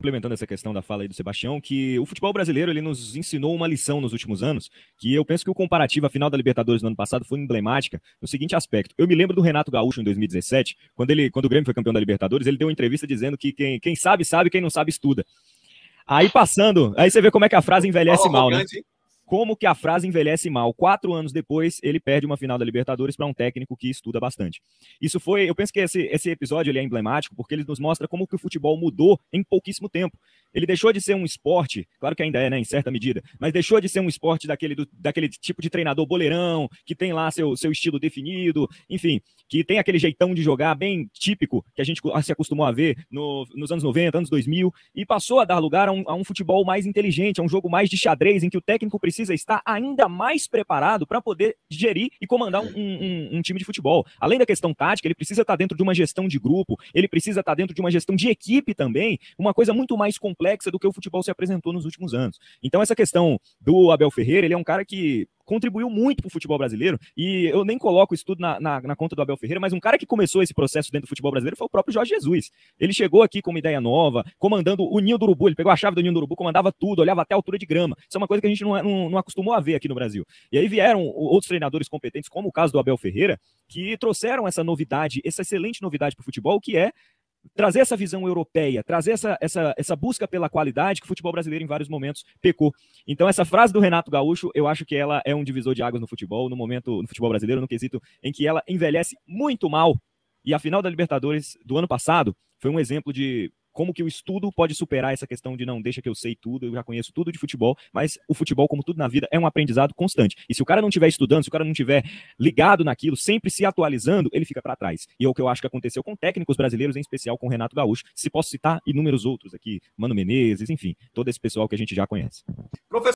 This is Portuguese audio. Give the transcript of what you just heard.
complementando essa questão da fala aí do Sebastião, que o futebol brasileiro ele nos ensinou uma lição nos últimos anos, que eu penso que o comparativo à final da Libertadores no ano passado foi emblemática no seguinte aspecto. Eu me lembro do Renato Gaúcho em 2017, quando, ele, quando o Grêmio foi campeão da Libertadores, ele deu uma entrevista dizendo que quem, quem sabe, sabe, quem não sabe, estuda. Aí passando, aí você vê como é que a frase envelhece oh, mal, né? Hein? como que a frase envelhece mal. Quatro anos depois, ele perde uma final da Libertadores para um técnico que estuda bastante. Isso foi, eu penso que esse, esse episódio é emblemático porque ele nos mostra como que o futebol mudou em pouquíssimo tempo. Ele deixou de ser um esporte, claro que ainda é, né, em certa medida, mas deixou de ser um esporte daquele, do, daquele tipo de treinador boleirão, que tem lá seu, seu estilo definido, enfim, que tem aquele jeitão de jogar bem típico que a gente se acostumou a ver no, nos anos 90, anos 2000, e passou a dar lugar a um, a um futebol mais inteligente, a um jogo mais de xadrez, em que o técnico precisa estar ainda mais preparado para poder gerir e comandar um, um, um time de futebol. Além da questão tática, ele precisa estar tá dentro de uma gestão de grupo, ele precisa estar tá dentro de uma gestão de equipe também, uma coisa muito mais complexa complexa do que o futebol se apresentou nos últimos anos. Então, essa questão do Abel Ferreira, ele é um cara que contribuiu muito para o futebol brasileiro, e eu nem coloco isso tudo na, na, na, conta do Abel Ferreira, mas um cara que começou esse processo dentro do futebol brasileiro foi o próprio Jorge Jesus. Ele chegou aqui com uma ideia nova, comandando o Ninho do Urubu, ele pegou a chave do Ninho do Urubu, comandava tudo, olhava até a altura de grama. Isso é uma coisa que a gente não, não, não acostumou a ver aqui no Brasil. E aí vieram outros treinadores competentes, como o caso do Abel Ferreira, que trouxeram essa novidade, essa excelente novidade para o futebol, que é trazer essa visão europeia, trazer essa, essa, essa busca pela qualidade que o futebol brasileiro em vários momentos pecou. Então essa frase do Renato Gaúcho, eu acho que ela é um divisor de águas no futebol, no momento no futebol brasileiro, no quesito em que ela envelhece muito mal. E a final da Libertadores do ano passado foi um exemplo de como que o estudo pode superar essa questão de não, deixa que eu sei tudo, eu já conheço tudo de futebol, mas o futebol, como tudo na vida, é um aprendizado constante. E se o cara não estiver estudando, se o cara não estiver ligado naquilo, sempre se atualizando, ele fica para trás. E é o que eu acho que aconteceu com técnicos brasileiros, em especial com Renato Gaúcho. Se posso citar inúmeros outros aqui, Mano Menezes, enfim, todo esse pessoal que a gente já conhece. Professor